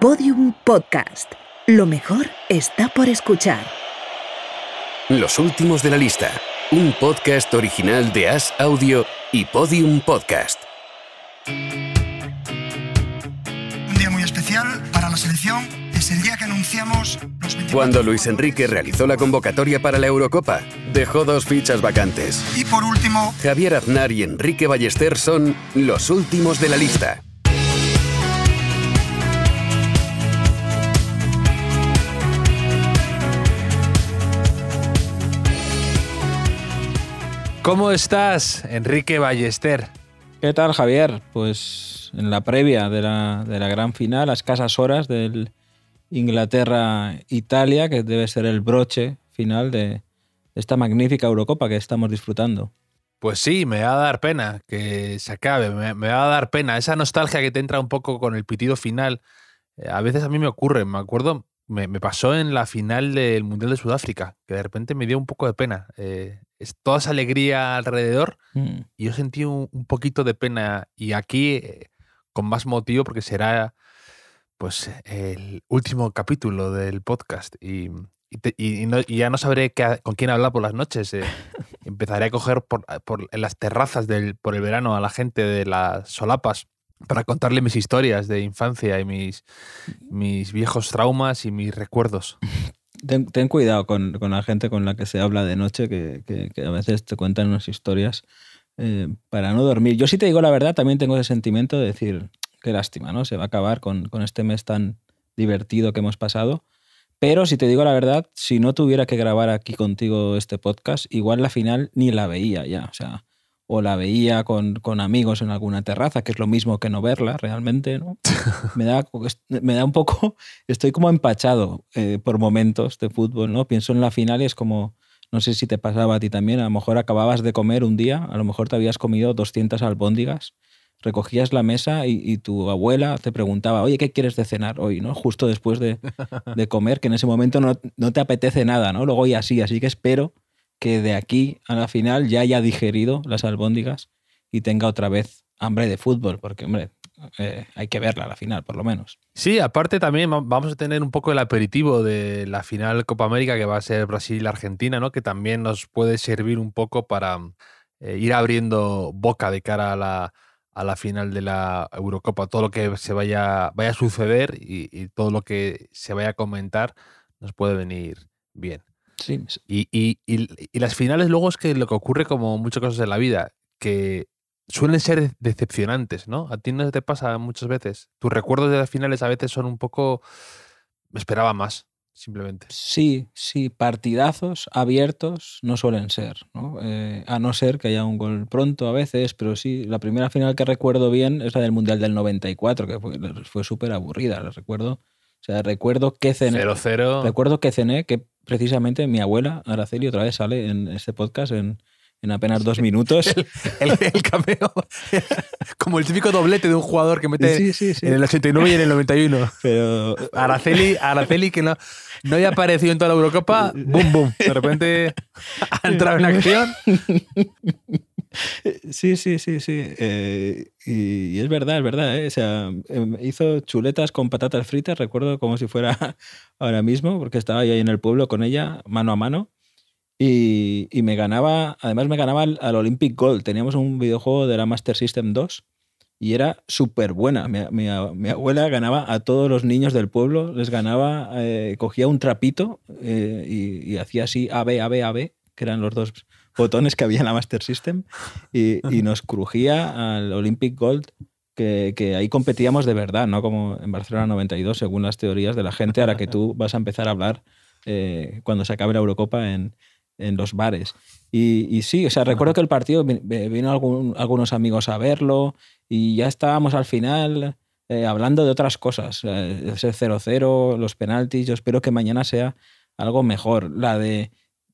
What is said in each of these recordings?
Podium Podcast. Lo mejor está por escuchar. Los últimos de la lista. Un podcast original de As Audio y Podium Podcast. Un día muy especial para la selección. Es el día que anunciamos los Cuando Luis Enrique realizó la convocatoria para la Eurocopa, dejó dos fichas vacantes. Y por último, Javier Aznar y Enrique Ballester son los últimos de la lista. ¿Cómo estás, Enrique Ballester? ¿Qué tal, Javier? Pues en la previa de la, gran final, a escasas horas del Inglaterra-Italia, que debe ser el broche final de esta magnífica Eurocopa que estamos disfrutando. Pues sí, me va a dar pena que se acabe, me, va a dar pena. Esa nostalgia que te entra un poco con el pitido final, eh, a veces a mí me ocurre, me acuerdo, me, pasó en la final del Mundial de Sudáfrica, que de repente me dio un poco de pena. Eh, es toda esa alegría alrededor. Mm. Y yo sentí un, poquito de pena. Y aquí, eh, con más motivo, porque será pues el último capítulo del podcast. Y, ya no sabré con quién hablar por las noches. Eh. Empezaré a coger por, en las terrazas del, por el verano a la gente de las solapas para contarle mis historias de infancia y mis, mm. mis viejos traumas y mis recuerdos. Ten, cuidado con, la gente con la que se habla de noche, que, a veces te cuentan unas historias eh, para no dormir. Yo si te digo la verdad, también tengo ese sentimiento de decir, qué lástima, ¿no? Se va a acabar con, con este mes tan divertido que hemos pasado. Pero si te digo la verdad, si no tuviera que grabar aquí contigo este podcast, igual la final ni la veía ya. O sea, o la veía con, amigos en alguna terraza, que es lo mismo que no verla realmente, me, da, me da un poco, estoy como empachado eh, por momentos de fútbol, ¿no? Pienso en la final y es como, no sé si te pasaba a ti también, a lo mejor acababas de comer un día, a lo mejor te habías comido 200 albóndigas, recogías la mesa y, tu abuela te preguntaba, oye, ¿qué quieres de cenar hoy? ¿no? Justo después de, comer, que en ese momento no, te apetece nada, ¿no? Luego y así, así que espero que de aquí a la final ya haya digerido las albóndigas y tenga otra vez hambre de fútbol, porque, hombre, eh, hay que verla a la final, por lo menos. Sí, aparte también vamos a tener un poco el aperitivo de la final Copa América que va a ser Brasil-Argentina, ¿no? Que también nos puede servir un poco para eh, ir abriendo boca de cara a la, a la, final de la Eurocopa. Todo lo que se vaya, vaya a suceder y, y todo lo que se vaya a comentar nos puede venir bien. Y, y, y, las finales luego es que lo que ocurre como muchas cosas en la vida, que suelen ser decepcionantes, ¿no? A ti no te pasa muchas veces. Tus recuerdos de las finales a veces son un poco... Me esperaba más, simplemente. Sí, sí, partidazos abiertos no suelen ser, ¿no? Eh, a no ser que haya un gol pronto a veces, pero sí, la primera final que recuerdo bien es la del Mundial del 94, que fue, fue súper aburrida, la recuerdo o sea, recuerdo que cené. Recuerdo que cené que precisamente mi abuela, Araceli, otra vez sale en este podcast en, apenas dos minutos. el, Como el típico doblete de un jugador que mete en el 89 y en el 91. Pero... Araceli, Araceli que no, no había aparecido en toda la Eurocopa, boom, boom. De repente ha entrado en acción. Sí, sí, sí, sí. Eh, y, es verdad, es verdad. ¿eh? Em, hizo chuletas con patatas fritas, recuerdo como si fuera ahora mismo, porque estaba yo ahí en el pueblo con ella, mano a mano. Y, me ganaba, además me ganaba al, Olympic Gold. Teníamos un videojuego de la Master System 2 y era súper buena. Mi, abuela ganaba a todos los niños del pueblo, les ganaba, eh, cogía un trapito y, hacía así ab ab ab que eran los dos botones que había en la Master System y, nos crujía al Olympic Gold que, ahí competíamos de verdad, no como en Barcelona 92, según las teorías de la gente a la que tú vas a empezar a hablar eh, cuando se acabe la Eurocopa en, los bares. Y, sí, o sea, recuerdo que el partido vino algunos amigos a verlo y ya estábamos al final eh, hablando de otras cosas. Eh, ese 0-0, los penaltis, yo espero que mañana sea algo mejor. La de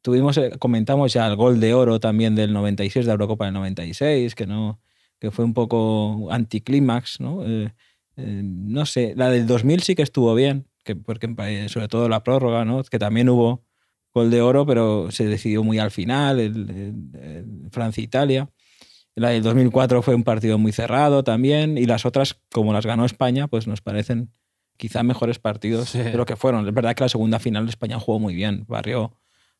tuvimos, eh, comentamos ya el gol de oro también del 96, de la Eurocopa del 96, que, no, que fue un poco anticlímax, ¿no? Eh, eh, no sé, la del 2000 sí que estuvo bien, que, porque sobre todo la prórroga, ¿no? Que también hubo gol de oro, pero se decidió muy al final, el, Francia-Italia. La del 2004 fue un partido muy cerrado también, y las otras, como las ganó España, pues nos parecen quizá mejores partidos de lo que fueron. Es verdad que la segunda final España jugó muy bien, barrió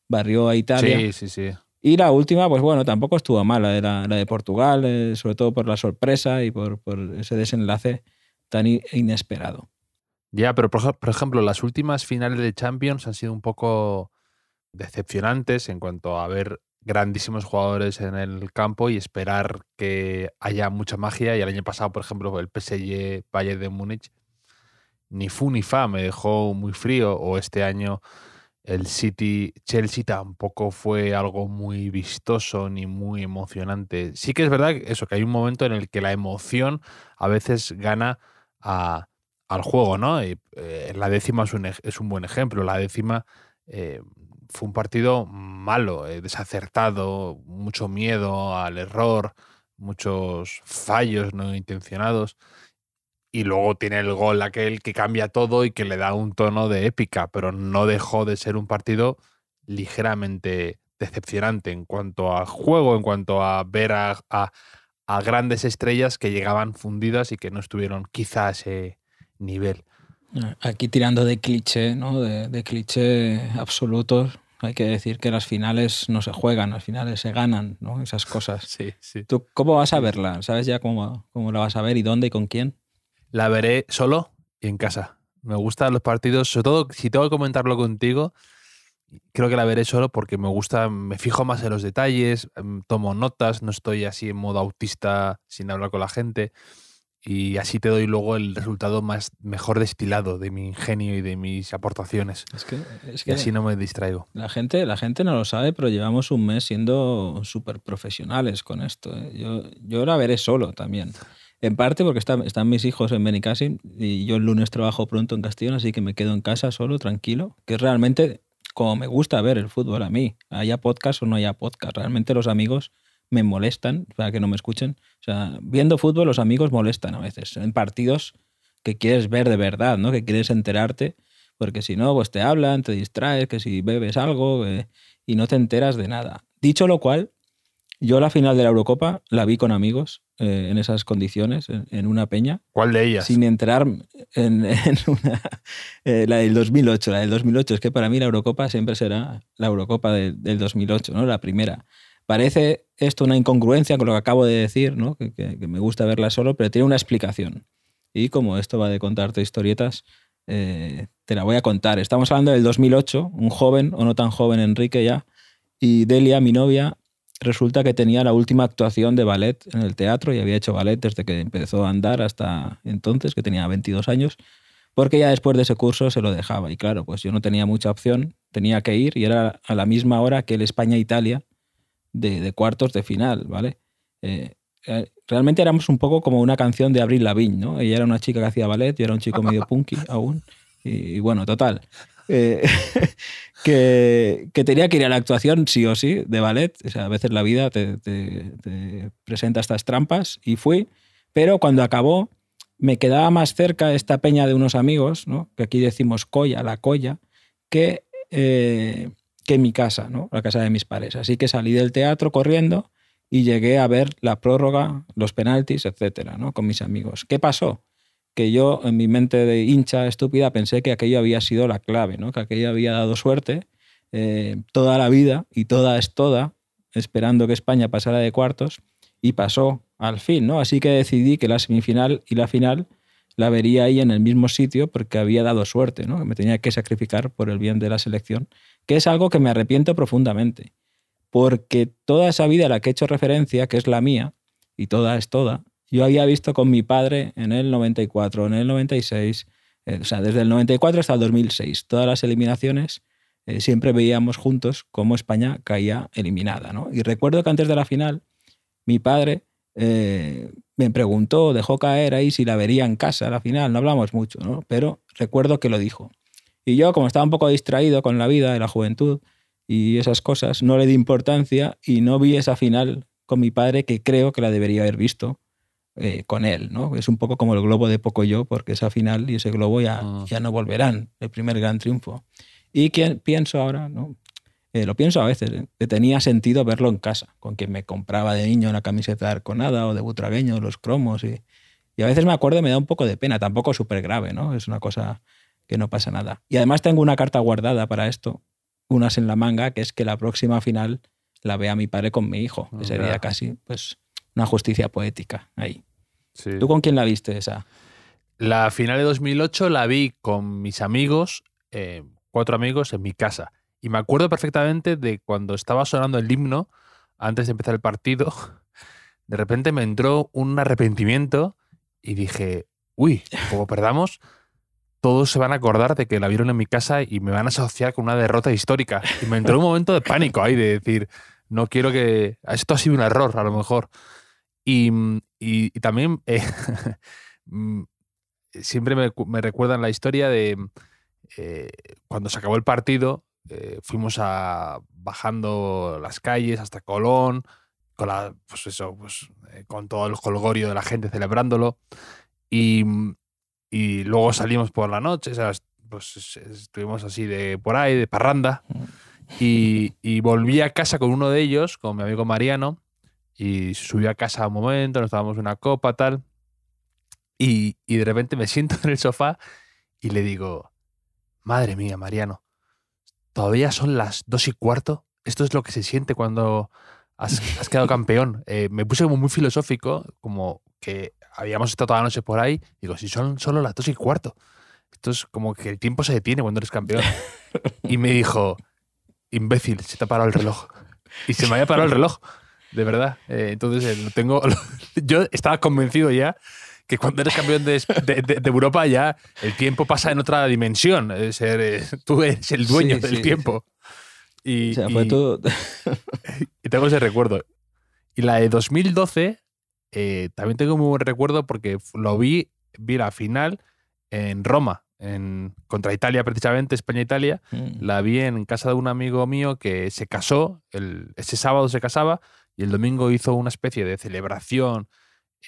barrió a Italia. Sí, sí, sí. Y la última, pues bueno, tampoco estuvo mala, la, la de Portugal, eh, sobre todo por la sorpresa y por, ese desenlace tan inesperado. Ya, pero por, ejemplo, las últimas finales de Champions han sido un poco decepcionantes en cuanto a ver grandísimos jugadores en el campo y esperar que haya mucha magia. Y el año pasado, por ejemplo, el PSG Valle de Múnich, ni fu ni fa, me dejó muy frío. O este año el City Chelsea tampoco fue algo muy vistoso ni muy emocionante. Sí que es verdad eso, que hay un momento en el que la emoción a veces gana a, al juego, ¿no? Eh, la décima es un, buen ejemplo. La décima eh, fue un partido malo, eh, desacertado, mucho miedo al error, muchos fallos no intencionados y luego tiene el gol aquel que cambia todo y que le da un tono de épica, pero no dejó de ser un partido ligeramente decepcionante en cuanto a juego, en cuanto a ver a, grandes estrellas que llegaban fundidas y que no estuvieron quizá a ese nivel. Aquí tirando de cliché, ¿no? de, cliché absoluto. hay que decir que las finales no se juegan, las finales se ganan, ¿no? Esas cosas. Sí, ¿Tú cómo vas a verla? ¿Sabes ya cómo, cómo la vas a ver y dónde y con quién? la veré solo y en casa. Me gustan los partidos, sobre todo si tengo que comentarlo contigo, creo que la veré solo porque me gusta, me fijo más en los detalles, em, tomo notas, no estoy así en modo autista sin hablar con la gente y así te doy luego el resultado más mejor destilado de mi ingenio y de mis aportaciones. así no me distraigo. La gente, la gente no lo sabe, pero llevamos un mes siendo súper profesionales con esto. ¿eh? Yo, yo la veré solo también. En parte porque están mis hijos en Benicassim y yo el lunes trabajo pronto en Castellón, así que me quedo en casa solo, tranquilo, que realmente como me gusta ver el fútbol a mí, haya podcast o no haya podcast. Realmente los amigos me molestan para que no me escuchen. O sea, viendo fútbol los amigos molestan a veces, en partidos que quieres ver de verdad, ¿no? que quieres enterarte, porque si no, pues te hablan, te distraes, que si bebes algo eh, y no te enteras de nada. Dicho lo cual, yo la final de la Eurocopa la vi con amigos eh, en esas condiciones, en, una peña. ¿Cuál de ellas? Sin entrar en, una, eh, la del 2008. La del 2008 es que para mí la Eurocopa siempre será la Eurocopa del 2008, ¿no? la primera. Parece esto una incongruencia con lo que acabo de decir, ¿no? que, me gusta verla solo, pero tiene una explicación. Y como esto va de contarte historietas, eh, te la voy a contar. Estamos hablando del 2008, un joven, o no tan joven Enrique ya, y Delia, mi novia, resulta que tenía la última actuación de ballet en el teatro y había hecho ballet desde que empezó a andar hasta entonces, que tenía 22 años, porque ya después de ese curso se lo dejaba. Y claro, pues yo no tenía mucha opción, tenía que ir y era a la misma hora que el España-Italia de, cuartos de final, ¿vale? Eh, eh, realmente éramos un poco como una canción de Abril Lavigne, ¿no? Ella era una chica que hacía ballet, yo era un chico medio punky aún. y bueno, total, eh, que, tenía que ir a la actuación sí o sí de ballet. O a veces la vida te, presenta estas trampas y fui, pero cuando acabó me quedaba más cerca esta peña de unos amigos, ¿no? que aquí decimos colla, la colla, que, eh, que mi casa, ¿no? la casa de mis padres. Así que salí del teatro corriendo y llegué a ver la prórroga, los penaltis, etcétera, ¿no? con mis amigos. ¿Qué pasó? que yo en mi mente de hincha estúpida pensé que aquello había sido la clave, que aquello había dado suerte eh, toda la vida y toda es toda, esperando que España pasara de cuartos y pasó al fin. ¿no? Así que decidí que la semifinal y la final la vería ahí en el mismo sitio porque había dado suerte, que me tenía que sacrificar por el bien de la selección, que es algo que me arrepiento profundamente, porque toda esa vida a la que he hecho referencia, que es la mía, y toda es toda, yo había visto con mi padre en el 94, en el 96, eh, o sea, desde el 94 hasta el 2006, todas las eliminaciones, eh, siempre veíamos juntos cómo España caía eliminada. ¿no? Y recuerdo que antes de la final, mi padre eh, me preguntó, dejó caer ahí si la vería en casa la final, no hablamos mucho, pero recuerdo que lo dijo. Y yo, como estaba un poco distraído con la vida de la juventud y esas cosas, no le di importancia y no vi esa final con mi padre que creo que la debería haber visto eh, con él. ¿no? Es un poco como el globo de Pocoyo, porque esa final y ese globo ya, ah. ya no volverán, el primer gran triunfo. Y pienso ahora, ¿no? Eh, lo pienso a veces, ¿eh? que tenía sentido verlo en casa, con quien me compraba de niño una camiseta arconada o de butragueño, los cromos. Y, y a veces me acuerdo y me da un poco de pena, tampoco súper grave, ¿no? es una cosa que no pasa nada. Y además tengo una carta guardada para esto, unas en la manga, que es que la próxima final la vea mi padre con mi hijo, que ah, sería casi pues, una justicia poética ahí. ¿Tú con quién la viste esa? La final de 2008 la vi con mis amigos, eh, cuatro amigos, en mi casa. Y me acuerdo perfectamente de cuando estaba sonando el himno, antes de empezar el partido, de repente me entró un arrepentimiento y dije, uy, como perdamos, todos se van a acordar de que la vieron en mi casa y me van a asociar con una derrota histórica. Y me entró un momento de pánico ahí, de decir, no quiero que... Esto ha sido un error, a lo mejor. Y, mm, y, también eh, mm, siempre me, recuerdan la historia de mm, eh, cuando se acabó el partido, eh, fuimos a, bajando las calles hasta Colón, con, pues pues, todo el colgorio de la gente celebrándolo. Mm, y, luego salimos por la noche, pues estuvimos así de por ahí, de parranda. y volví a casa con uno de ellos, con mi amigo Mariano, y subió a casa un momento, nos tomamos una copa, tal. Y, de repente me siento en el sofá y le digo, madre mía, Mariano, todavía son las dos y cuarto. Esto es lo que se siente cuando has, quedado campeón. Eh, me puse como muy filosófico, como que habíamos estado toda la noche por ahí. Digo, si son solo las dos y cuarto. Esto es como que el tiempo se detiene cuando eres campeón. Y me dijo, imbécil, se te ha parado el reloj. Y se me había parado el reloj de verdad. Eh, entonces, eh, tengo, yo estaba convencido ya que cuando eres campeón de, Europa ya el tiempo pasa en otra dimensión. Eh, tú eres el dueño del tiempo. Y, tengo ese recuerdo. Y la de 2012 también tengo muy buen recuerdo porque lo vi, vi la final en Roma, en, contra Italia precisamente, España-Italia. Mm. La vi en casa de un amigo mío que se casó, ese sábado se casaba y el domingo hizo una especie de celebración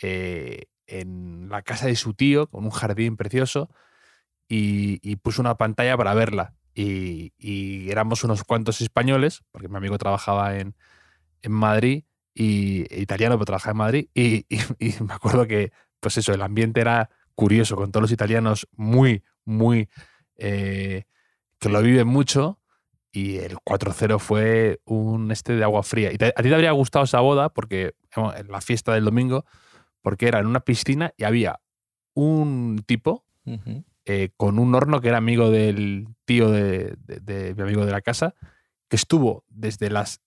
eh, en la casa de su tío, con un jardín precioso, y, puso una pantalla para verla. Y, éramos unos cuantos españoles, porque mi amigo trabajaba en, Madrid, y e italiano, pero trabajaba en Madrid, y, me acuerdo que, pues eso, el ambiente era curioso, con todos los italianos muy, muy... Eh, que lo viven mucho, y el 4-0 fue un este de agua fría. Y a ti te habría gustado esa boda, porque en la fiesta del domingo, porque era en una piscina y había un tipo eh, con un horno que era amigo del tío de, de, mi amigo de la casa, que estuvo desde las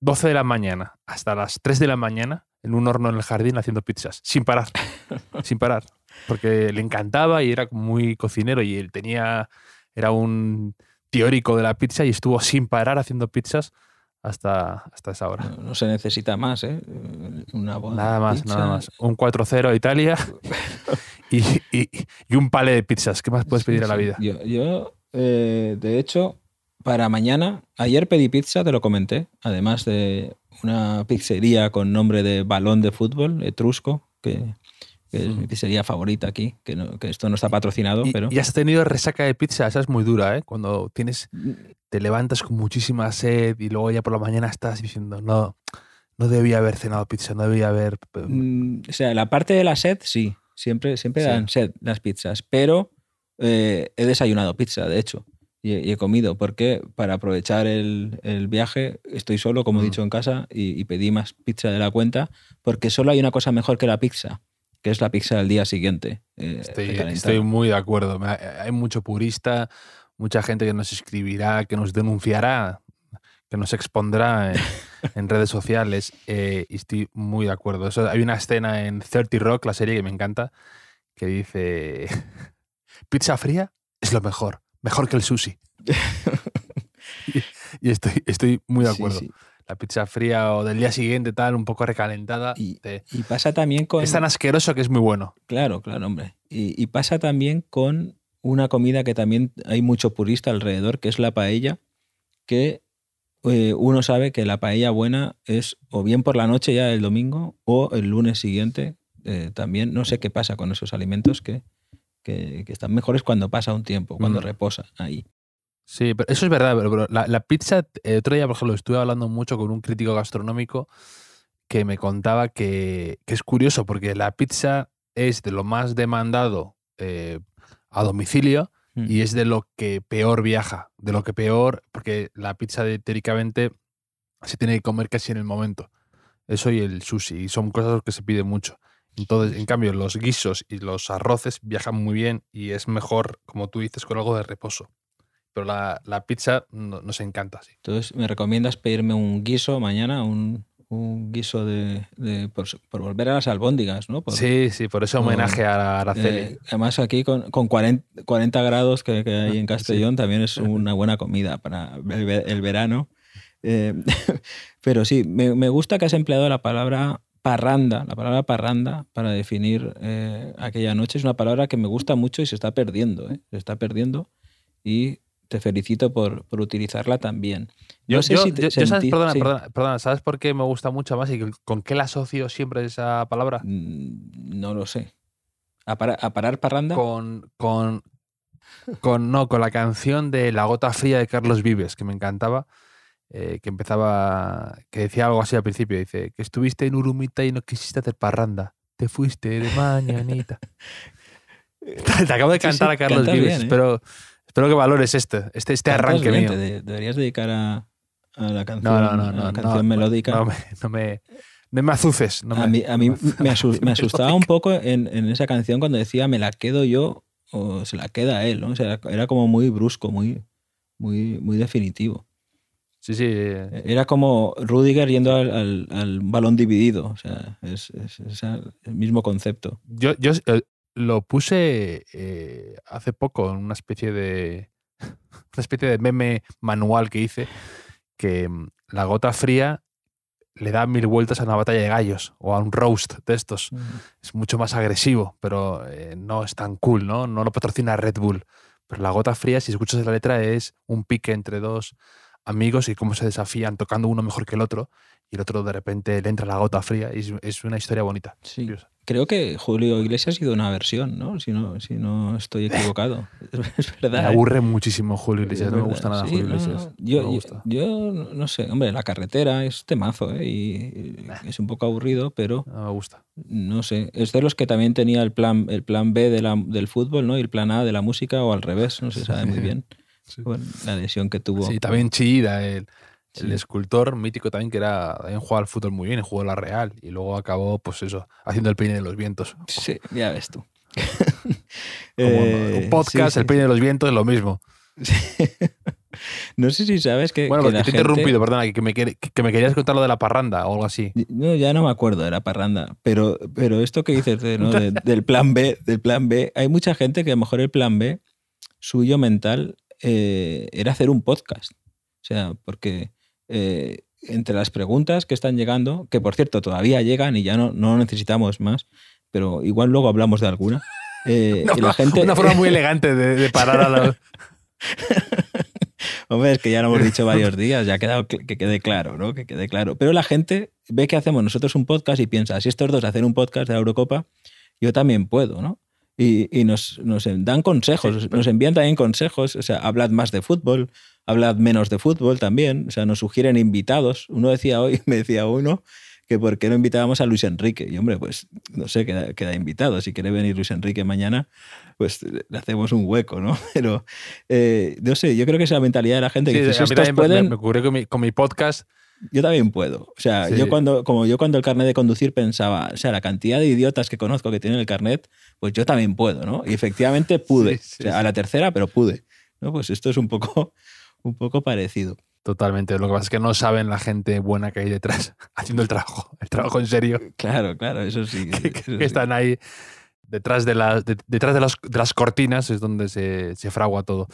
12 de la mañana hasta las 3 de la mañana en un horno en el jardín haciendo pizzas, sin parar, sin parar, porque le encantaba y era muy cocinero y él tenía, era un teórico de la pizza y estuvo sin parar haciendo pizzas hasta, hasta esa hora. No, se necesita más, ¿eh? Una nada más, nada más. Un 4-0 Italia y, un palé de pizzas. ¿Qué más puedes pedir a la vida? Yo, yo eh, de hecho, para mañana, ayer pedí pizza, te lo comenté, además de una pizzería con nombre de balón de fútbol, etrusco, que que, es, mi sería favorita aquí, que, esto no está patrocinado, y, pero... Y has tenido resaca de pizza, esa es muy dura, ¿eh? Cuando tienes, mm. te levantas con muchísima sed y luego ya por la mañana estás diciendo, no, no debía haber cenado pizza, no debía haber... Mm, o sea, la parte de la sed, sí, siempre, siempre dan sed las pizzas, pero eh, he desayunado pizza, de hecho. Y he, comido, porque para aprovechar el, viaje estoy solo, como he mm. dicho, en casa y, y pedí más pizza de la cuenta, porque solo hay una cosa mejor que la pizza, que es la pizza del día siguiente. Eh, estoy, muy de acuerdo. Hay mucho purista, mucha gente que nos escribirá, que nos denunciará, que nos expondrá en, redes sociales. Eh, y estoy muy de acuerdo. hay una escena en 30 Rock, la serie que me encanta, que dice, pizza fría es lo mejor, mejor que el sushi. y, estoy, estoy muy de acuerdo la pizza fría o del día siguiente tal, un poco recalentada. Y, pasa también con... Es tan asqueroso que es muy bueno. Claro, claro, hombre. Y, pasa también con una comida que también hay mucho purista alrededor, que es la paella, que eh, uno sabe que la paella buena es o bien por la noche ya el domingo o el lunes siguiente eh, también. No sé qué pasa con esos alimentos que, que, están mejores cuando pasa un tiempo, cuando mm. reposa ahí. Sí, pero eso es verdad, pero, la, pizza, eh, otro día, por ejemplo, estuve hablando mucho con un crítico gastronómico que me contaba que, es curioso porque la pizza es de lo más demandado eh, a domicilio mm. y es de lo que peor viaja, de lo que peor, porque la pizza de, teóricamente se tiene que comer casi en el momento. Eso y el sushi, y son cosas que se piden mucho. Entonces, en cambio, los guisos y los arroces viajan muy bien y es mejor, como tú dices, con algo de reposo la, pizza no, nos encanta. así. Entonces, ¿me recomiendas pedirme un guiso mañana? Un, guiso de, por, volver a las albóndigas, ¿no? sí, sí, por eso homenaje a eh, Araceli. Eh, además aquí con, 40, grados que, hay en ah, Castellón también es una buena comida para el, verano. Eh, pero sí, me, gusta que has empleado la palabra parranda, la palabra parranda para definir eh, aquella noche. Es una palabra que me gusta mucho y se está perdiendo, se está perdiendo. Y te felicito por, utilizarla también. Yo, si sabes, perdona, ¿sabes por qué me gusta mucho más y con qué la asocio siempre esa palabra? Mm, no lo sé. ¿A, parar parranda? Con, con, con, no, con la canción de La gota fría de Carlos Vives, que me encantaba. Eh, que empezaba, que decía algo así al principio, dice, que estuviste en Urumita y no quisiste hacer parranda, te fuiste de mañanita. Eh, te acabo de cantar a Carlos Vives, ¿eh? pero Espero que valores este, este, este arranque mío. deberías dedicar a, la canción, melódica. No me, azuces. a, mí, me, asustaba un poco en, esa canción cuando decía me la quedo yo o se la queda él. ¿no? sea, era como muy brusco, muy, muy, muy definitivo. Sí, sí. Era como Rudiger yendo al, balón dividido. O sea, es, el mismo concepto. Yo, yo eh, lo puse eh, hace poco en una especie de especie de meme manual que hice que mm, la gota fría le da mil vueltas a una batalla de gallos o a un roast de estos. Es mucho más agresivo, pero eh, no es tan cool, ¿no? No lo patrocina Red Bull. Pero la gota fría, si escuchas la letra, es un pique entre dos amigos y cómo se desafían tocando uno mejor que el otro y el otro de repente le entra la gota fría y es, una historia bonita. Sí. Creo que Julio Iglesias ha sido una versión, ¿no? Si no, si no estoy equivocado. es verdad. Me ¿eh? aburre muchísimo Julio Iglesias, no me gusta nada Julio Iglesias. yo, yo, no sé, hombre, la carretera es temazo, ¿eh? Y, es un poco aburrido, pero. No me gusta. No sé. Es de los que también tenía el plan, el plan B de del fútbol, ¿no? Y el plan A de la música, o al revés, no se sabe muy bien. la adhesión que tuvo. Sí, también chida el el escultor mítico también, que era también jugaba al fútbol muy bien, jugó la Real y luego acabó, pues eso, haciendo el peine de los vientos. Sí, ya ves tú. Eh, un podcast, el peine de los vientos, es lo mismo. no sé si sabes que. Bueno, que te he interrumpido, perdona, que me, querías contar lo de la parranda o algo así. No, ya no me acuerdo de la parranda, pero, pero esto que dices del plan B, del plan B, hay mucha gente que a lo mejor el plan B suyo mental eh, era hacer un podcast. O sea, porque eh, entre las preguntas que están llegando, que por cierto todavía llegan y ya no, no necesitamos más, pero igual luego hablamos de alguna. Eh, la gente... Una forma muy elegante de, parar a la... Hombre, es que ya lo hemos dicho varios días, ya ha quedado que quede claro, ¿no? Que quede claro. Pero la gente ve que hacemos nosotros un podcast y piensa, si estos dos hacen un podcast de la Eurocopa, yo también puedo, ¿no? y, nos, dan consejos, nos envían también consejos, o sea, hablad más de fútbol, hablad menos de fútbol también, o sea, nos sugieren invitados. Uno decía hoy, me decía uno, que por qué no invitábamos a Luis Enrique. Y hombre, pues no sé, queda, queda invitado. Si quiere venir Luis Enrique mañana, pues le hacemos un hueco, ¿no? Pero eh, no sé, yo creo que es la mentalidad de la gente que dice, a mí Me ocurrió con mi, con mi podcast yo también puedo. O sea, yo cuando, como yo cuando el carnet de conducir pensaba, o sea, la cantidad de idiotas que conozco que tienen el carnet, pues yo también puedo, ¿no? Y efectivamente pude. a la tercera, pero pude. ¿no? Pues esto es un poco, un poco parecido. Totalmente. Lo que pasa es que no saben la gente buena que hay detrás haciendo el trabajo, el trabajo en serio. Claro, claro, eso sí. que, están ahí detrás de, detrás de las, cortinas es donde se, fragua todo.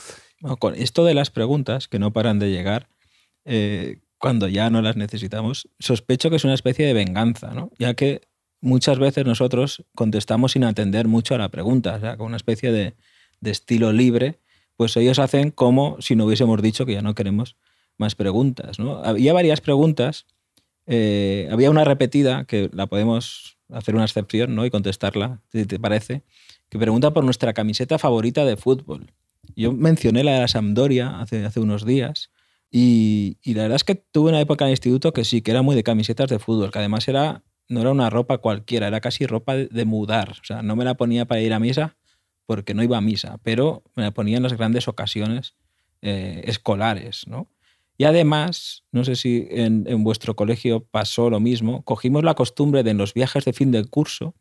con esto de las preguntas que no paran de llegar, eh, cuando ya no las necesitamos, sospecho que es una especie de venganza, ¿no? Ya que muchas veces nosotros contestamos sin atender mucho a la pregunta, con una especie de, estilo libre, pues ellos hacen como si no hubiésemos dicho que ya no queremos más preguntas, ¿no? Había varias preguntas, eh, había una repetida que la podemos hacer una excepción, ¿no? Y contestarla, si te parece, que pregunta por nuestra camiseta favorita de fútbol. Yo mencioné la de la Sampdoria hace unos días, y, la verdad es que tuve una época en el instituto que sí, que era muy de camisetas de fútbol, que además era, no era una ropa cualquiera, era casi ropa de, mudar. O sea, no me la ponía para ir a misa porque no iba a misa, pero me la ponía en las grandes ocasiones eh, escolares, Y además, no sé si en, vuestro colegio pasó lo mismo, cogimos la costumbre de en los viajes de fin del curso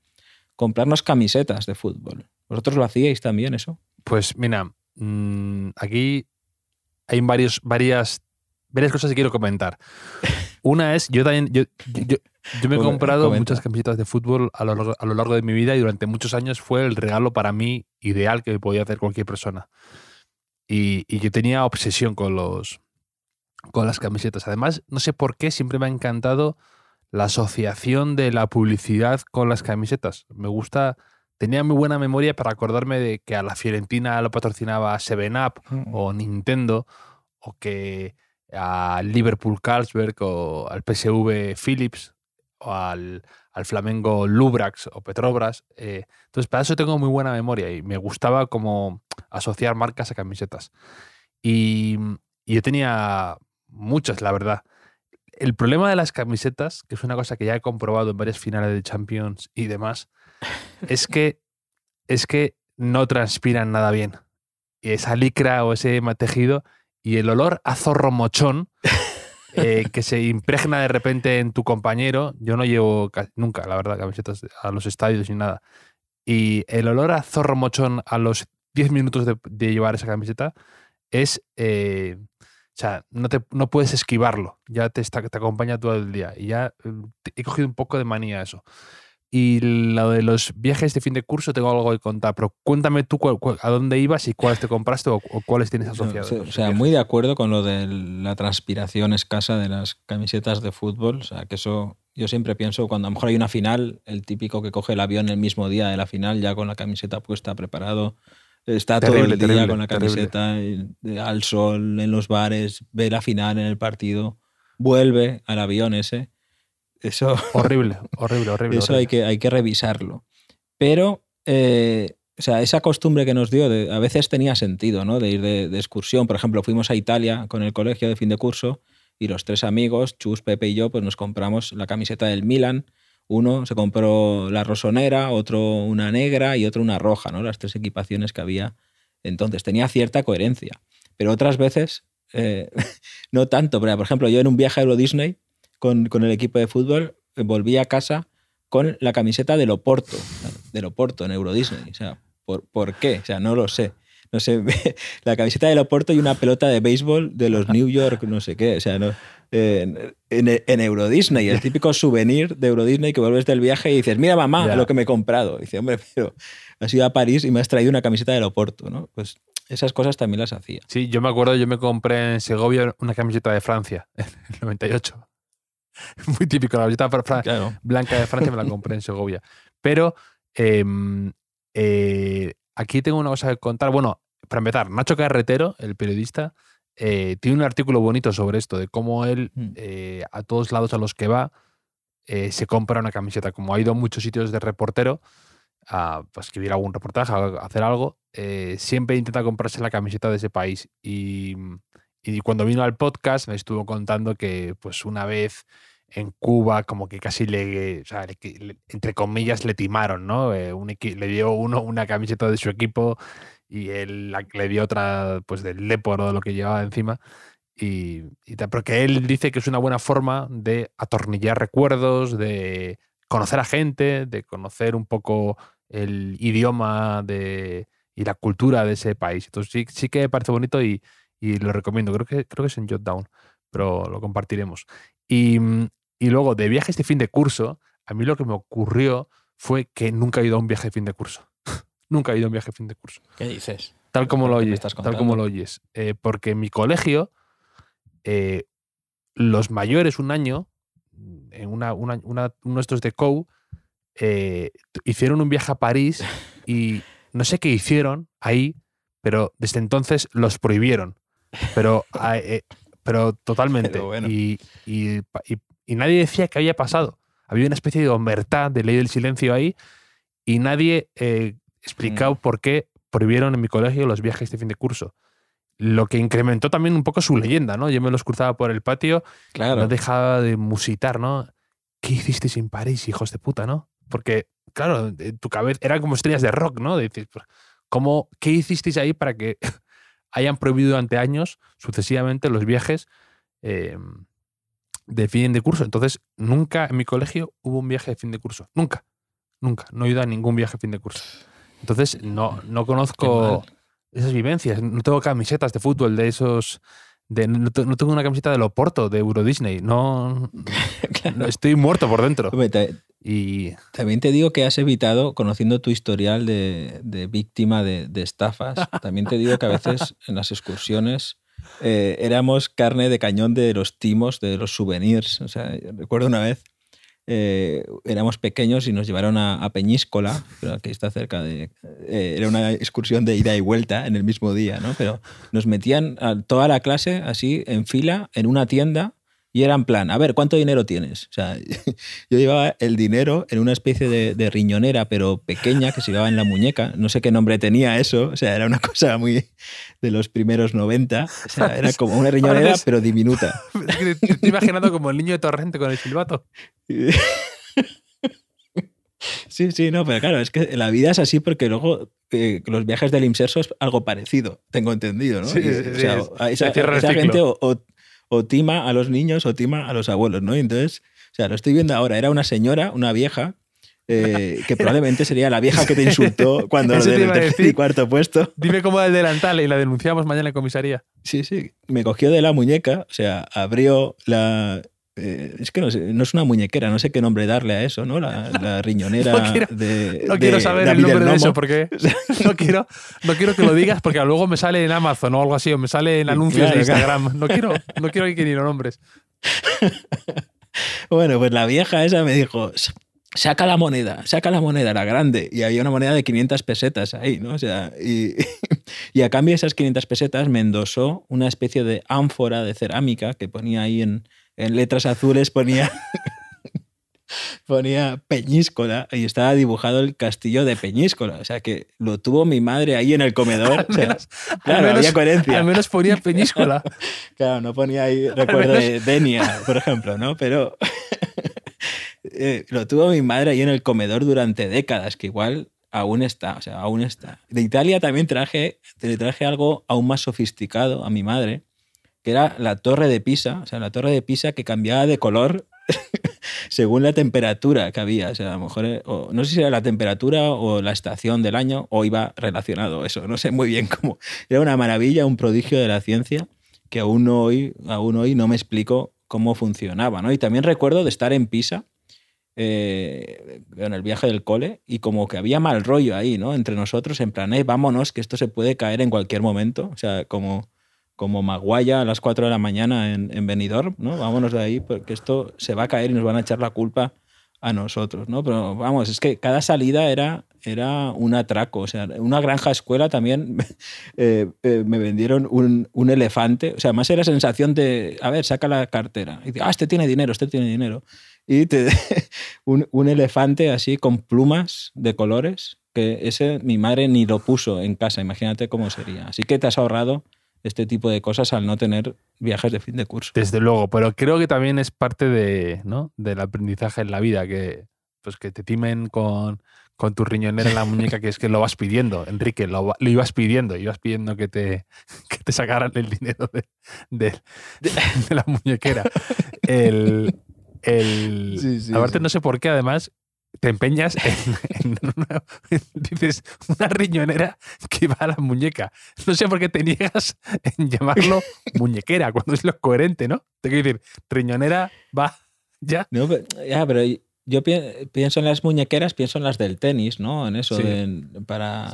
comprarnos camisetas de fútbol. ¿Vosotros lo hacíais también eso? Pues mira, mm, aquí hay varios, varias, varias cosas que quiero comentar. Una es, yo también, yo, me he comprado muchas camisetas de fútbol a lo, largo, de mi vida y durante muchos años fue el regalo para mí ideal que me podía hacer cualquier persona. Y, y yo tenía obsesión con, los, con las camisetas. Además, no sé por qué, siempre me ha encantado la asociación de la publicidad con las camisetas. Me gusta tenía muy buena memoria para acordarme de que a la Fiorentina lo patrocinaba Seven Up mm. o Nintendo o que al Liverpool Carlsberg o al PSV Philips o al, Flamengo Lubrax o Petrobras. Eh, entonces, para eso tengo muy buena memoria y me gustaba como asociar marcas a camisetas. y yo tenía muchas, la verdad. El problema de las camisetas, que es una cosa que ya he comprobado en varias finales de Champions y demás, es que, es que no transpiran nada bien. Y esa licra o ese tejido y el olor a zorro mochón eh, que se impregna de repente en tu compañero. Yo no llevo nunca, la verdad, camisetas a los estadios ni nada. Y el olor a zorro mochón a los 10 minutos de, llevar esa camiseta es. Eh, o sea, no, te, puedes esquivarlo. Ya te, está, te acompaña todo el día. Y ya mm, he cogido un poco de manía eso. Y lo de los viajes de fin de curso tengo algo que contar, pero cuéntame tú a dónde ibas y cuáles te compraste o, cuáles tienes asociados. o sea, muy de acuerdo con lo de la transpiración escasa de las camisetas de fútbol. O sea, que eso yo siempre pienso, cuando a lo mejor hay una final, el típico que coge el avión el mismo día de la final, ya con la camiseta puesta, preparado, está todo el día con la camiseta eh, al sol, en los bares, ve la final en el partido, vuelve al avión ese eso, horrible, horrible, horrible. Eso Hay, que, hay que revisarlo. Pero, eh, o sea, esa costumbre que nos dio, a veces tenía sentido, ¿no? De ir de, excursión. Por ejemplo, fuimos a Italia con el colegio de fin de curso y los tres amigos, Chus, Pepe y yo, pues nos compramos la camiseta del Milan. Uno se compró la rosonera, otro una negra y otro una roja, ¿no? Las tres equipaciones que había entonces. Tenía cierta coherencia. Pero otras veces, eh, no tanto. por ejemplo, yo en un viaje a Euro Disney con, el equipo de fútbol, eh, volví a casa con la camiseta de Loporto, de Loporto, en Euro Disney. O sea, ¿por, qué? O sea, no lo sé. No sé, la camiseta de Loporto y una pelota de béisbol de los New York, no sé qué. O sea, no, en, Euro Disney, el típico souvenir de Euro Disney que vuelves del viaje y dices, mira mamá, lo que me he comprado. dice, hombre, pero has ido a París y me has traído una camiseta de Loporto. ¿no? Pues esas cosas también las hacía. Sí, yo me acuerdo, yo me compré en Segovia una camiseta de Francia en el 98. Muy típico, la visita blanca de Francia me la compré en Segovia. Pero em, eh, aquí tengo una cosa que contar. Bueno, para empezar, Nacho Carretero, el periodista, eh, tiene un artículo bonito sobre esto, de cómo él hmm. eh, a todos lados a los que va se compra una camiseta. Como ha ido a muchos sitios de reportero a, a pues, escribir algún reportaje, a hacer algo, siempre intenta comprarse la camiseta de ese país. Y y cuando vino al podcast me estuvo contando que pues una vez en Cuba como que casi le, entre comillas, le timaron, ¿no? Eh, le dio uno una camiseta de su equipo y él le dio otra pues del Depor de lo que llevaba encima. Y, y porque él dice que es una buena forma de atornillar recuerdos, de conocer a gente, de conocer un poco el idioma de, y la cultura de ese país. Entonces sí, sí que me parece bonito y, y lo recomiendo. Creo que, creo que es en Jotdown, pero lo compartiremos. Mm, y, luego, de viajes de fin de curso, a mí lo que me ocurrió fue que nunca he ido a un viaje de fin de curso. nunca he ido a un viaje de fin de curso. ¿Qué dices? Tal como lo oyes, estás tal como lo oyes. Eh, porque en mi colegio, eh, los mayores un año, mm, en una, uno de estos de COU, eh, hicieron un viaje a París y no sé qué hicieron ahí, pero desde entonces los prohibieron. Pero, ah, eh, pero totalmente. bueno. y, y, y, nadie decía que había pasado. Había una especie de omertad de ley del silencio ahí y nadie eh, explicaba mm. por qué prohibieron en mi colegio los viajes de fin de curso lo que incrementó también un poco su leyenda, ¿no? Yo me los cruzaba por el patio, no dejaba de musitar, ¿no? ¿Qué hicisteis sin París, hijos de puta, no? Porque, claro, eh, tu cabeza eran como estrellas de rock, ¿no? Pues, ¿qué hicisteis ahí para que hayan prohibido durante años sucesivamente los viajes eh, de fin de curso. Entonces, nunca en mi colegio hubo un viaje de fin de curso. Nunca. Nunca. No he ido a ningún viaje de fin de curso. Entonces, no, no conozco esas vivencias. No tengo camisetas de fútbol de esos. no, tengo una camiseta de Loporto, de Euro Disney. No, estoy muerto por dentro. Y... También te digo que has evitado, conociendo tu historial de, víctima de, estafas, también te digo que a veces en las excursiones eh, éramos carne de cañón de los timos, de los souvenirs. O sea, recuerdo una vez, eh, éramos pequeños y nos llevaron a, Peñíscola, que está cerca de... Eh, era una excursión de ida y vuelta en el mismo día, ¿no? Pero nos metían a toda la clase así en fila en una tienda y era plan, a ver, ¿cuánto dinero tienes? O sea, yo llevaba el dinero en una especie de, riñonera, pero pequeña, que se llevaba en la muñeca. No sé qué nombre tenía eso. O sea, era una cosa muy de los primeros 90. O sea, era como una riñonera, pero diminuta. Te estoy imaginando como el niño de Torrente con el silbato. Sí, sí, no, pero claro, es que la vida es así porque luego eh, los viajes del inserso es algo parecido, tengo entendido, ¿no? Sí, sí, o, o tima a los niños o tima a los abuelos, ¿no? entonces, o sea, lo estoy viendo ahora, era una señora, una vieja, eh, que probablemente sería la vieja que te insultó cuando lo del tercer y cuarto puesto. Dime cómo era el delantal y la denunciamos mañana en comisaría. Sí, sí. Me cogió de la muñeca, o sea, abrió la, eh, es que no, es una muñequera, no sé qué nombre darle a eso, ¿no? La, riñonera no quiero, de. No quiero saber el nombre de eso porque no quiero, no quiero que lo digas porque luego me sale en Amazon o algo así, o me sale en anuncios de Instagram. No quiero, quiero que ni los nombres. Bueno, pues la vieja esa me dijo, saca la moneda, saca la moneda, la grande. Y había una moneda de 500 pesetas ahí, ¿no? O sea, y, y, a cambio de esas 500 pesetas me endosó una especie de ánfora de cerámica que ponía ahí en, en letras azules ponía, ponía Peñíscola y estaba dibujado el castillo de Peñíscola. O sea, que lo tuvo mi madre ahí en el comedor. claro, al había coherencia. Al menos ponía Peñíscola. claro, no ponía ahí recuerdo de Denia, por ejemplo, ¿no? Pero... Eh, lo tuvo mi madre ahí en el comedor durante décadas, que igual aún está, o sea, aún está. De Italia también traje, le traje algo aún más sofisticado a mi madre, que era la torre de Pisa, o sea, la torre de Pisa que cambiaba de color según la temperatura que había. O sea, a lo mejor, eh, no sé si era la temperatura o la estación del año, o iba relacionado eso, no sé muy bien cómo. Era una maravilla, un prodigio de la ciencia que aún hoy, aún hoy no me explico cómo funcionaba. ¿no? Y también recuerdo de estar en Pisa. Eh, en el viaje del cole y como que había mal rollo ahí, ¿no? Entre nosotros, en plan, eh, vámonos, que esto se puede caer en cualquier momento. O sea, como como Maguaya a las 4 de la mañana en, en Benidorm, ¿no? Vámonos de ahí, porque esto se va a caer y nos van a echar la culpa a nosotros, ¿no? Pero vamos, es que cada salida era, era un atraco, o sea, una granja escuela también eh, eh, me vendieron un, un, elefante, o sea, más era sensación de, a ver, saca la cartera, y dice, ah, este tiene dinero, este tiene dinero, y te un, un elefante así con plumas de colores, que ese mi madre ni lo puso en casa, imagínate cómo sería. Así que te has ahorrado este tipo de cosas al no tener viajes de fin de curso. Desde luego, pero creo que también es parte de, ¿no? del aprendizaje en la vida, que, pues que te timen con, con tu riñonera en la muñeca, que es que lo vas pidiendo, Enrique, lo, ibas pidiendo, ibas pidiendo que te, te sacaran el dinero de, la muñequera. El, el, aparte, no sé por qué, además, te empeñas en, una, dices, riñonera que va a la muñeca. No sé por qué te niegas en llamarlo muñequera, cuando es lo coherente, ¿no? Te quiero decir, riñonera va ya. No, pero, ya, pero yo pienso en las muñequeras, pienso en las del tenis, ¿no? En eso, para,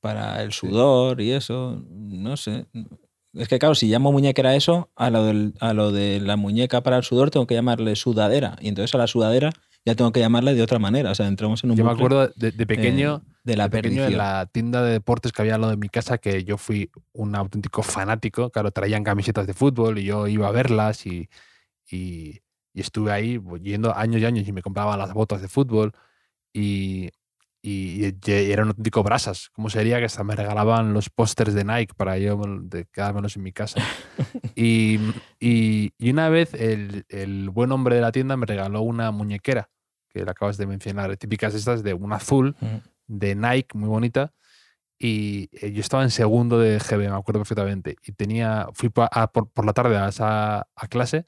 para el sudor y eso, no sé. Es que claro, si llamo muñequera eso, a lo, a lo de la muñeca para el sudor tengo que llamarle sudadera. Y entonces a la sudadera ya tengo que llamarla de otra manera. O sea, entramos en un. Yo me acuerdo de, eh, pequeño. de la en la tienda de deportes que había al lado de mi casa, que yo fui un auténtico fanático. Claro, traían camisetas de fútbol y yo iba a verlas y, estuve ahí yendo años y años y me compraba las botas de fútbol y, y, auténticos auténtico brasas. ¿Cómo sería que hasta me regalaban los pósters de Nike para yo de quedármelos en mi casa? y, una vez el buen hombre de la tienda me regaló una muñequera que acabas de mencionar, típicas estas de un azul, de Nike, muy bonita. Y eh, yo estaba en segundo de GB, me acuerdo perfectamente. Y tenía, fui por, la tarde a, clase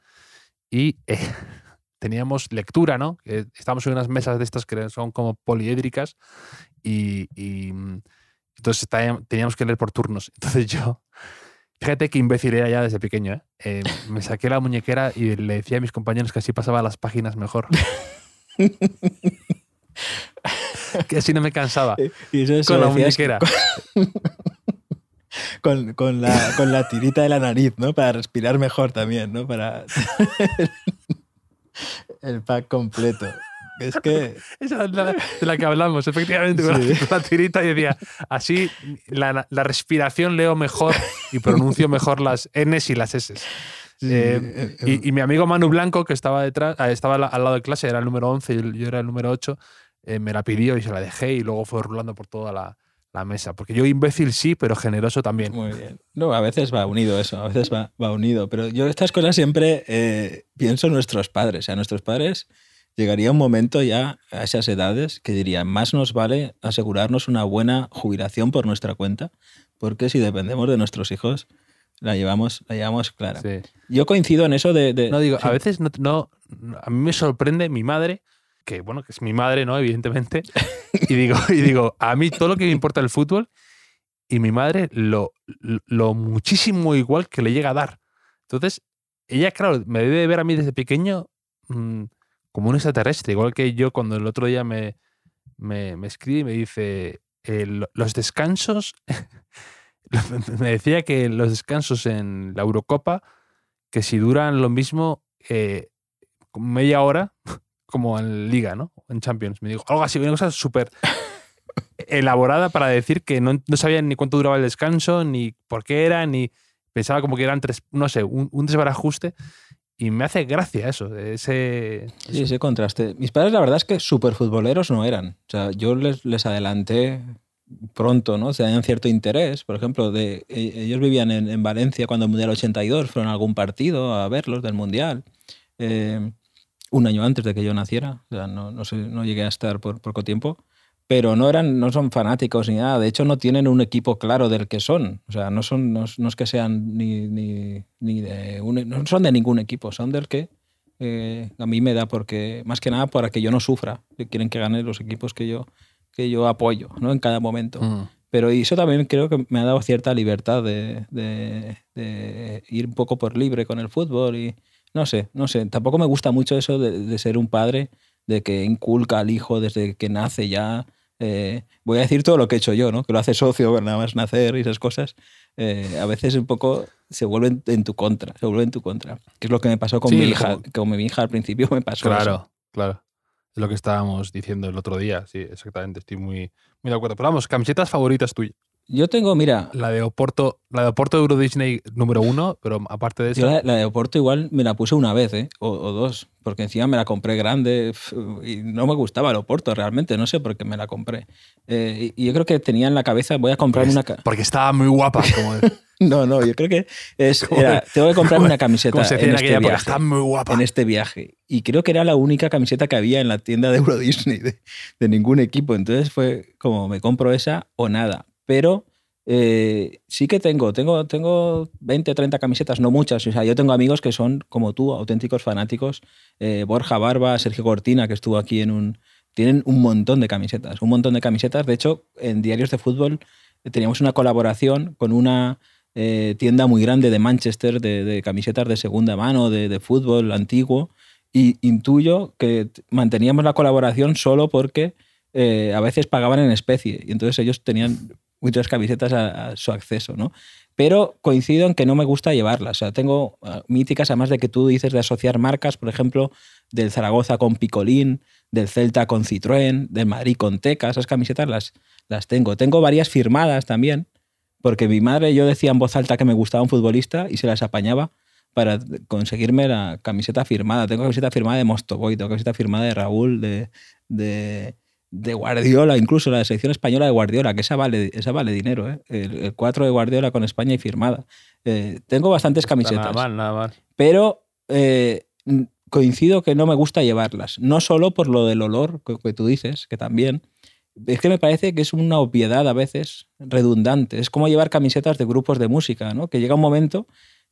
y eh, teníamos lectura, ¿no? Eh, estábamos en unas mesas de estas que son como poliédricas y, y mm, entonces teníamos que leer por turnos. Entonces yo, fíjate qué imbécil era ya desde pequeño, ¿eh? me saqué la muñequera y le decía a mis compañeros que así pasaba las páginas mejor. que así no me cansaba. con la muñequera. Con, la, tirita de la nariz, ¿no? Para respirar mejor también, ¿no? Para el, pack completo. Es que. Esa es la, de la que hablamos, efectivamente, con, la, tirita y decía, así la, la, respiración leo mejor y pronuncio mejor las Ns y las S. Eh, eh, eh. Y, mi amigo Manu Blanco, que estaba detrás, ah, estaba al lado de clase, era el número 11 y yo era el número 8, me la pidió y se la dejé y luego fue rulando por toda la, mesa. Porque yo imbécil sí, pero generoso también. Muy bien. No, a veces va unido eso, a veces va, va unido. Pero yo estas cosas siempre pienso en nuestros padres. A nuestros padres llegaría un momento ya a esas edades que dirían, más nos vale asegurarnos una buena jubilación por nuestra cuenta, porque si dependemos de nuestros hijos la llevamos, la llevamos clara. Yo coincido en eso de. no digo, a veces no, A mí me sorprende mi madre, que bueno, que es mi madre, ¿no? Evidentemente. Y digo, y digo a mí todo lo que me importa el fútbol y mi madre lo, lo, muchísimo igual que le llega a dar. Entonces, ella, claro, me debe ver a mí desde pequeño mm, como un extraterrestre, igual que yo cuando el otro día me, me, escribe y me dice, eh, los descansos me decía que los descansos en la Eurocopa, que si duran lo mismo eh, media hora, como en Liga, ¿no? En Champions. Me dijo, algo así, una cosa súper elaborada para decir que no, no sabían ni cuánto duraba el descanso, ni por qué era, ni pensaba como que eran tres, no sé, un, un desbarajuste. Y me hace gracia eso, ese... Sí, ese contraste. Mis padres, la verdad es que súper futboleros no eran. O sea, yo les, les adelanté pronto ¿no? se dan cierto interés. Por ejemplo, e, ellos vivían en, Valencia cuando el Mundial 82, fueron a algún partido a verlos del Mundial, eh, un año antes de que yo naciera, o sea, no, llegué a estar por poco tiempo, pero no, eran, no son fanáticos ni nada, de hecho no tienen un equipo claro del que son, o sea, no, son, no, es que sean ni, de un, no son de ningún equipo, son del que... Eh, a mí me da porque, más que nada para que yo no sufra, quieren que gane los equipos que yo que yo apoyo ¿no? en cada momento. Pero eso también creo que me ha dado cierta libertad de, ir un poco por libre con el fútbol y no sé, no sé. Tampoco me gusta mucho eso de, ser un padre, de que inculca al hijo desde que nace ya. Eh, voy a decir todo lo que he hecho yo, ¿no? Que lo hace socio, nada más nacer y esas cosas. Eh, a veces un poco se vuelven en tu contra, se vuelve en tu contra. Que es lo que me pasó con, mi, hija, con mi hija al principio, me pasó. Claro, claro. Es lo que estábamos diciendo el otro día. Sí, exactamente. Estoy muy, muy de acuerdo. Pero vamos, camisetas favoritas tuyas. Yo tengo, mira. La de Oporto, la de Oporto Euro Disney número uno, pero aparte de eso. Yo la, de Oporto igual me la puse una vez, ¿eh? o, dos, porque encima me la compré grande y no me gustaba el Oporto realmente, no sé por qué me la compré. Eh, y yo creo que tenía en la cabeza, voy a comprar una. Porque estaba muy guapa. Como no, no, yo creo que es, era, tengo que comprar una camiseta. en este viaje, está muy guapa. En este viaje. Y creo que era la única camiseta que había en la tienda de Euro Disney de ningún equipo. Entonces fue como, me compro esa o nada pero eh, sí que tengo, tengo, tengo 20, 30 camisetas, no muchas. O sea, yo tengo amigos que son, como tú, auténticos fanáticos. Eh, Borja Barba, Sergio Cortina, que estuvo aquí en un... Tienen un montón de camisetas, un montón de camisetas. De hecho, en diarios de fútbol eh, teníamos una colaboración con una tienda muy grande de Manchester de, camisetas de segunda mano, de, fútbol antiguo. Y intuyo que manteníamos la colaboración solo porque a veces pagaban en especie. Y entonces ellos tenían muchas camisetas a, su acceso, ¿no? Pero coincido en que no me gusta llevarlas. O sea, tengo ah, míticas, además de que tú dices de asociar marcas, por ejemplo, del Zaragoza con Picolín, del Celta con Citroën, del Madrid con Teca. Esas camisetas las, las tengo. Tengo varias firmadas también, porque mi madre yo decía en voz alta que me gustaba un futbolista y se las apañaba para conseguirme la camiseta firmada. Tengo camiseta firmada de Mostoboy, tengo camiseta firmada de Raúl, de de Guardiola, incluso la de selección española de Guardiola, que esa vale, esa vale dinero, ¿eh? el, 4 de Guardiola con España y firmada. Eh, tengo bastantes camisetas. Nada mal, nada mal. Pero eh, coincido que no me gusta llevarlas. No solo por lo del olor que, tú dices, que también. Es que me parece que es una obviedad a veces, redundante. Es como llevar camisetas de grupos de música, ¿no? Que llega un momento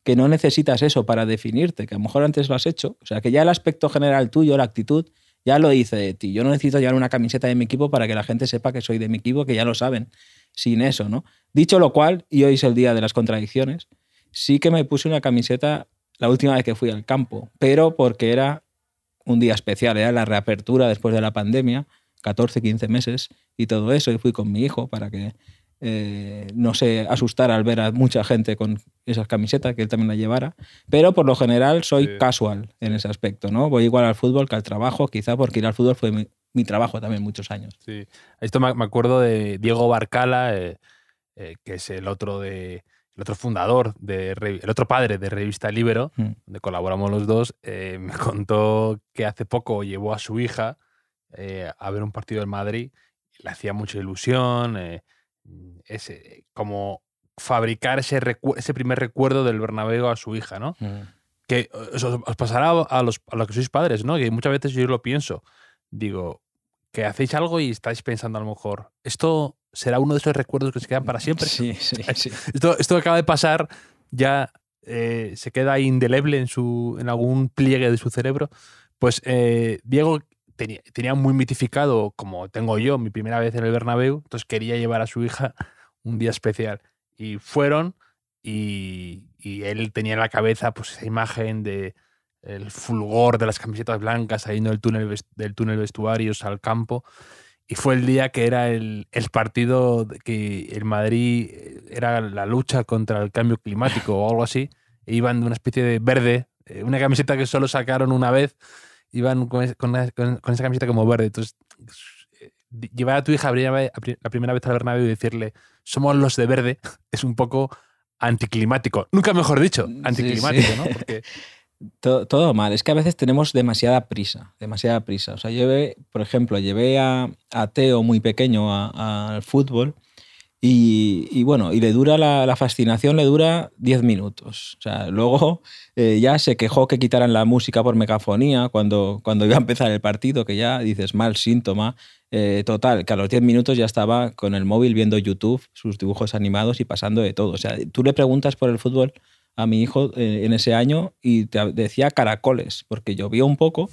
que no necesitas eso para definirte, que a lo mejor antes lo has hecho. O sea, que ya el aspecto general tuyo, la actitud, ya lo hice de ti. Yo no necesito llevar una camiseta de mi equipo para que la gente sepa que soy de mi equipo, que ya lo saben, sin eso, ¿no? Dicho lo cual, y hoy es el día de las contradicciones, sí que me puse una camiseta la última vez que fui al campo, pero porque era un día especial, era la reapertura después de la pandemia, 14, 15 meses y todo eso, y fui con mi hijo para que eh, no sé asustar al ver a mucha gente con esas camisetas, que él también la llevara. Pero por lo general soy casual en ese aspecto, ¿no? Voy igual al fútbol que al trabajo, quizá porque ir al fútbol fue mi, trabajo también muchos años. Sí, esto me, acuerdo de Diego Barcala, eh, eh, que es el otro de el otro fundador, de, el otro padre de Revista Libero, mm. donde colaboramos los dos, me contó que hace poco llevó a su hija a ver un partido del Madrid, le hacía mucha ilusión, Mm, ese, como fabricar ese, ese, primer recuerdo del Bernabéu a su hija, ¿no? Que os, pasará a los, que sois padres, ¿no? Que muchas veces yo lo pienso. Digo, que hacéis algo y estáis pensando a lo mejor, esto será uno de esos recuerdos que se quedan para siempre. Sí, sí, Esto, esto acaba de pasar, ya eh, se queda indeleble en, su, en algún pliegue de su cerebro. Pues eh, Diego tenía, muy mitificado, como tengo yo, mi primera vez en el Bernabéu, entonces quería llevar a su hija un día especial. Y fueron y, él tenía en la cabeza pues, esa imagen de el fulgor de las camisetas blancas saliendo del túnel, del túnel vestuarios al campo. Y fue el día que era el, el partido que el Madrid eh, era la lucha contra el cambio climático o algo así. E iban de una especie de verde, eh, una camiseta que solo sacaron una vez iban con, esa camiseta como verde. Entonces, eh, llevar a tu hija la primera vez al Bernabé y decirle somos los de verde es un poco anticlimático. Nunca mejor dicho, anticlimático, ¿no? todo, mal. Es que a veces tenemos demasiada prisa, demasiada prisa. O sea, llevé, por ejemplo, llevé a, a Teo muy pequeño al fútbol y, bueno, y le dura la, fascinación, le dura 10 minutos. O sea, luego eh, ya se quejó que quitaran la música por megafonía cuando, iba a empezar el partido, que ya dices, mal síntoma. Eh, total, que a los 10 minutos ya estaba con el móvil viendo YouTube, sus dibujos animados y pasando de todo. O sea, tú le preguntas por el fútbol a mi hijo eh, en ese año y decía caracoles, porque llovió un poco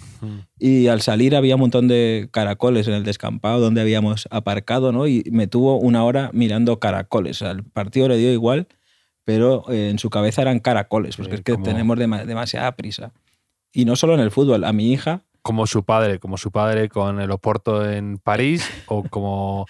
y al salir había un montón de caracoles en el descampado donde habíamos aparcado, ¿no? Y me tuvo una hora mirando caracoles. Al partido le dio igual, pero eh, en su cabeza eran caracoles, porque es que tenemos demasiada prisa. Y no solo en el fútbol, a mi hija. Como su padre, como su padre con el Oporto en París o como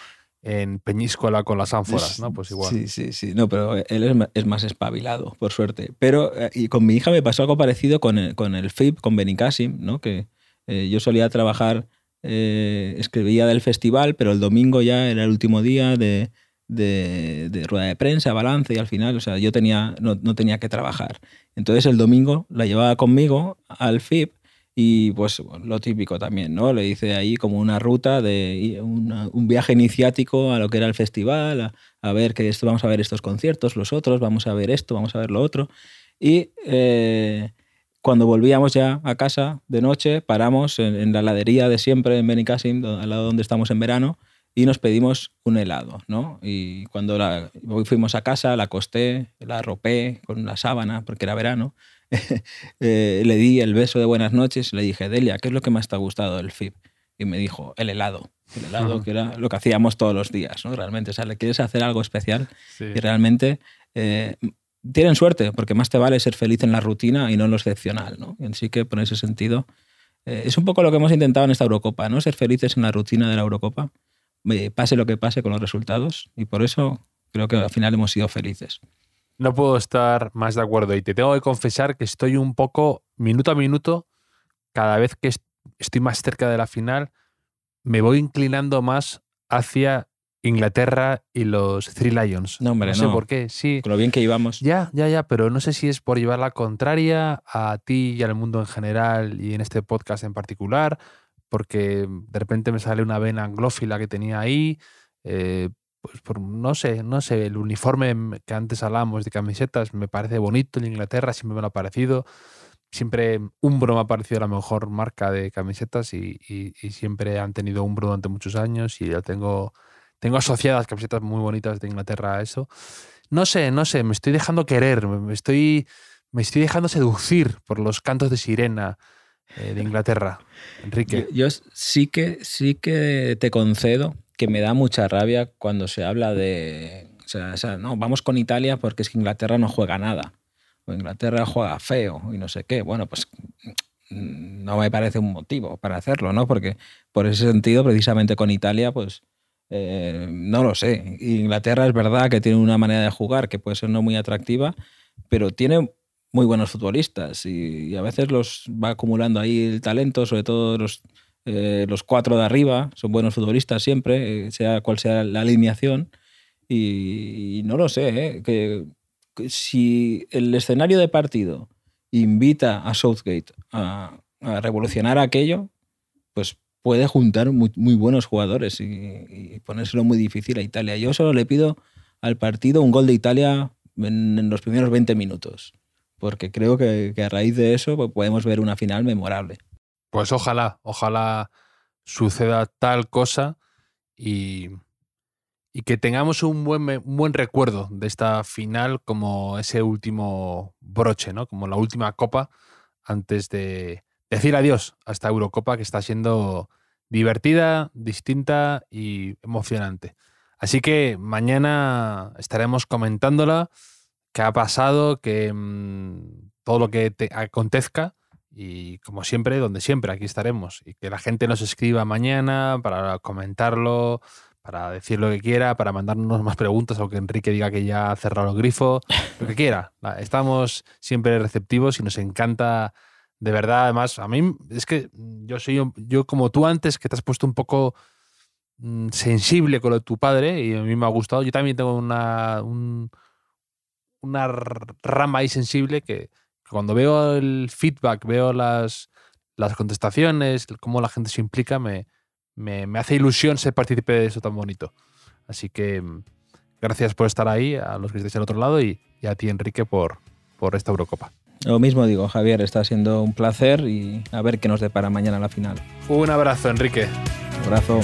en Peñíscola con las ánforas, ¿no? Pues igual. Sí, sí, sí. No, pero eh, él es, más espabilado, por suerte. Pero eh, y con mi hija me pasó algo parecido con el, con el FIP, con Benicassim, ¿no? Que eh, yo solía trabajar, escribía del festival, pero el domingo ya era el último día de, de, de, rueda de prensa, balance y al final, o sea, yo tenía, no, no, tenía que trabajar. Entonces el domingo la llevaba conmigo al FIP y pues lo típico también, ¿no? Le hice ahí como una ruta de un viaje iniciático a lo que era el festival, a, ver que esto, vamos a ver estos conciertos, los otros, vamos a ver esto, vamos a ver lo otro. Y eh, cuando volvíamos ya a casa de noche, paramos en, la heladería de siempre, en Benicassim, al lado donde estamos en verano, y nos pedimos un helado, ¿no? Y cuando la, fuimos a casa, la acosté, la arropé con la sábana, porque era verano, Eh, le di el beso de buenas noches le dije, Delia, ¿qué es lo que más te ha gustado del FIB? Y me dijo, el helado. El helado, que era lo que hacíamos todos los días, ¿no? Realmente, o sea, le quieres hacer algo especial y realmente eh, tienen suerte, porque más te vale ser feliz en la rutina y no en lo excepcional, ¿no? así que, por ese sentido, eh, es un poco lo que hemos intentado en esta Eurocopa, ¿no? Ser felices en la rutina de la Eurocopa, pase lo que pase con los resultados, y por eso creo que al final hemos sido felices. No puedo estar más de acuerdo y te tengo que confesar que estoy un poco, minuto a minuto, cada vez que estoy más cerca de la final, me voy inclinando más hacia Inglaterra y los Three Lions. No, hombre, no. sé por qué, sí. Con lo bien que íbamos. Ya, ya, ya, pero no sé si es por llevar la contraria a ti y al mundo en general y en este podcast en particular, porque de repente me sale una vena anglófila que tenía ahí. Eh, pues, no sé, no sé, el uniforme que antes hablamos de camisetas me parece bonito en Inglaterra, siempre me lo ha parecido. Siempre Umbro me ha parecido la mejor marca de camisetas y, siempre han tenido Umbro durante muchos años y ya tengo, tengo asociadas camisetas muy bonitas de Inglaterra a eso. No sé, no sé, me estoy dejando querer, me estoy, me estoy dejando seducir por los cantos de sirena eh, de Inglaterra. Enrique. Yo, yo sí, que, sí que te concedo que me da mucha rabia cuando se habla de. O sea, no, vamos con Italia porque es que Inglaterra no juega nada. O Inglaterra juega feo y no sé qué. Bueno, pues no me parece un motivo para hacerlo, ¿no? Porque por ese sentido, precisamente con Italia, pues eh, no lo sé. Inglaterra es verdad que tiene una manera de jugar que puede ser no muy atractiva, pero tiene muy buenos futbolistas y, y a veces los va acumulando ahí el talento, sobre todo los eh, los cuatro de arriba son buenos futbolistas siempre, eh, sea cual sea la alineación. Y, no lo sé, eh, que, si el escenario de partido invita a Southgate a, revolucionar aquello, pues puede juntar muy, buenos jugadores y, ponérselo muy difícil a Italia. Yo solo le pido al partido un gol de Italia en, los primeros 20 minutos, porque creo que, a raíz de eso pues, podemos ver una final memorable. Pues ojalá, ojalá suceda tal cosa y, que tengamos un buen, buen recuerdo de esta final como ese último broche, ¿no? Como la última copa antes de decir adiós a esta Eurocopa que está siendo divertida, distinta y emocionante. Así que mañana estaremos comentándola, qué ha pasado, que mm, todo lo que te acontezca y como siempre, donde siempre, aquí estaremos. Y que la gente nos escriba mañana para comentarlo, para decir lo que quiera, para mandarnos más preguntas, o que Enrique diga que ya ha cerrado el grifo, lo que quiera. Estamos siempre receptivos y nos encanta de verdad, además, a mí es que yo soy yo como tú antes, que te has puesto un poco mm, sensible con lo de tu padre y a mí me ha gustado. Yo también tengo una, una rama ahí sensible que cuando veo el feedback, veo las, las contestaciones, cómo la gente se implica, me, me, hace ilusión ser partícipe de eso tan bonito. Así que mm, gracias por estar ahí, a los que estáis al otro lado y, a ti, Enrique, por, por esta Eurocopa. Lo mismo digo, Javier, está siendo un placer y a ver qué nos depara mañana la final. Un abrazo, Enrique. Un abrazo.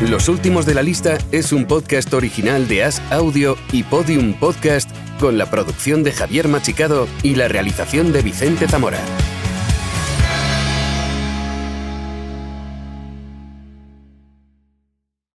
Los últimos de la lista es un podcast original de As Audio y Podium Podcast con la producción de Javier Machicado y la realización de Vicente Zamora.